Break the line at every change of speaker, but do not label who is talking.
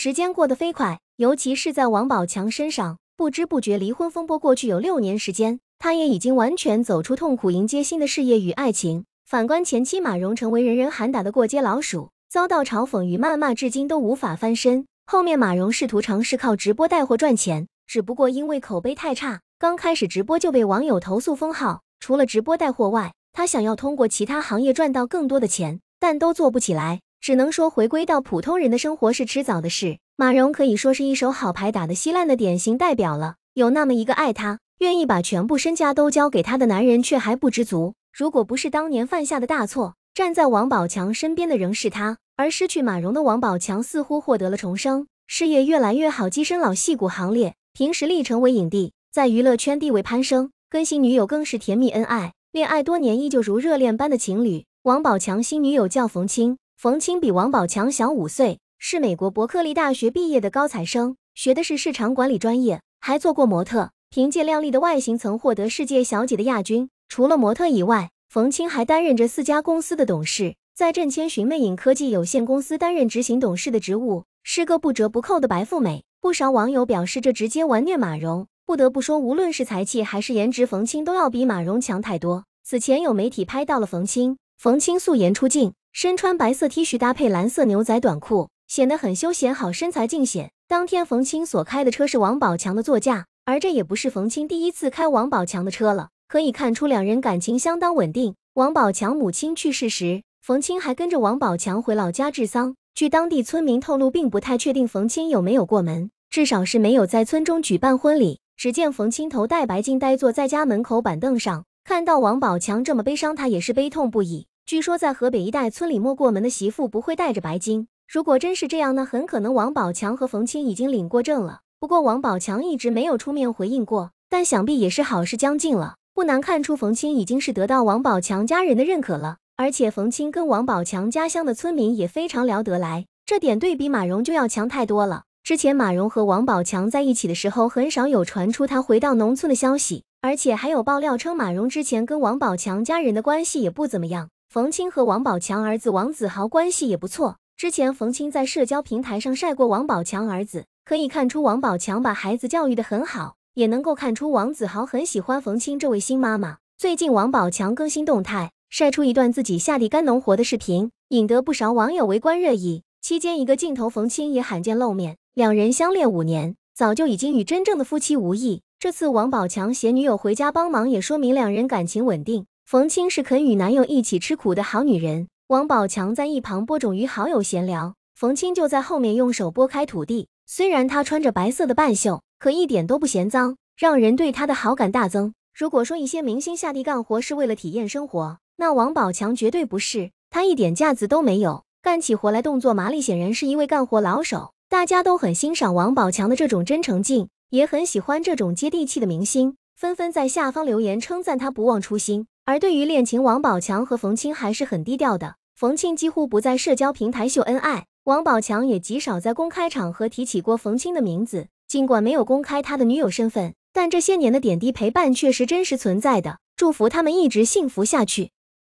时间过得飞快，尤其是在王宝强身上，不知不觉离婚风波过去有六年时间，他也已经完全走出痛苦，迎接新的事业与爱情。反观前妻马蓉，成为人人喊打的过街老鼠，遭到嘲讽与谩骂，至今都无法翻身。后面马蓉试图尝试靠直播带货赚钱，只不过因为口碑太差，刚开始直播就被网友投诉封号。除了直播带货外，他想要通过其他行业赚到更多的钱，但都做不起来。只能说回归到普通人的生活是迟早的事。马蓉可以说是一手好牌打得稀烂的典型代表了。有那么一个爱她、愿意把全部身家都交给她的男人，却还不知足。如果不是当年犯下的大错，站在王宝强身边的仍是他。而失去马蓉的王宝强似乎获得了重生，事业越来越好，跻身老戏骨行列，凭实力成为影帝，在娱乐圈地位攀升。跟新女友更是甜蜜恩爱，恋爱多年依旧如热恋般的情侣。王宝强新女友叫冯清。冯清比王宝强小五岁，是美国伯克利大学毕业的高材生，学的是市场管理专业，还做过模特。凭借靓丽的外形，曾获得世界小姐的亚军。除了模特以外，冯清还担任着四家公司的董事，在郑千寻魅影科技有限公司担任执行董事的职务，是个不折不扣的白富美。不少网友表示，这直接玩虐马蓉。不得不说，无论是才气还是颜值，冯清都要比马蓉强太多。此前有媒体拍到了冯清，冯清素颜出镜。身穿白色 T 恤搭配蓝色牛仔短裤，显得很休闲，好身材尽显。当天冯清所开的车是王宝强的座驾，而这也不是冯清第一次开王宝强的车了。可以看出两人感情相当稳定。王宝强母亲去世时，冯清还跟着王宝强回老家治丧。据当地村民透露，并不太确定冯清有没有过门，至少是没有在村中举办婚礼。只见冯清头戴白巾，呆坐在家门口板凳上，看到王宝强这么悲伤，他也是悲痛不已。据说在河北一带，村里没过门的媳妇不会带着白金。如果真是这样呢，很可能王宝强和冯清已经领过证了。不过王宝强一直没有出面回应过，但想必也是好事将近了。不难看出，冯清已经是得到王宝强家人的认可了。而且冯清跟王宝强家乡的村民也非常聊得来，这点对比马蓉就要强太多了。之前马蓉和王宝强在一起的时候，很少有传出他回到农村的消息，而且还有爆料称马蓉之前跟王宝强家人的关系也不怎么样。冯清和王宝强儿子王子豪关系也不错。之前冯清在社交平台上晒过王宝强儿子，可以看出王宝强把孩子教育得很好，也能够看出王子豪很喜欢冯清这位新妈妈。最近王宝强更新动态，晒出一段自己下地干农活的视频，引得不少网友围观热议。期间一个镜头，冯清也罕见露面。两人相恋五年，早就已经与真正的夫妻无异。这次王宝强携女友回家帮忙，也说明两人感情稳定。冯清是肯与男友一起吃苦的好女人。王宝强在一旁播种，与好友闲聊，冯清就在后面用手拨开土地。虽然她穿着白色的半袖，可一点都不嫌脏，让人对她的好感大增。如果说一些明星下地干活是为了体验生活，那王宝强绝对不是。他一点架子都没有，干起活来动作麻利，显然是一位干活老手。大家都很欣赏王宝强的这种真诚劲，也很喜欢这种接地气的明星，纷纷在下方留言称赞他不忘初心。而对于恋情，王宝强和冯清还是很低调的。冯清几乎不在社交平台秀恩爱，王宝强也极少在公开场合提起过冯清的名字。尽管没有公开他的女友身份，但这些年的点滴陪伴却是真实存在的。祝福他们一直幸福下去。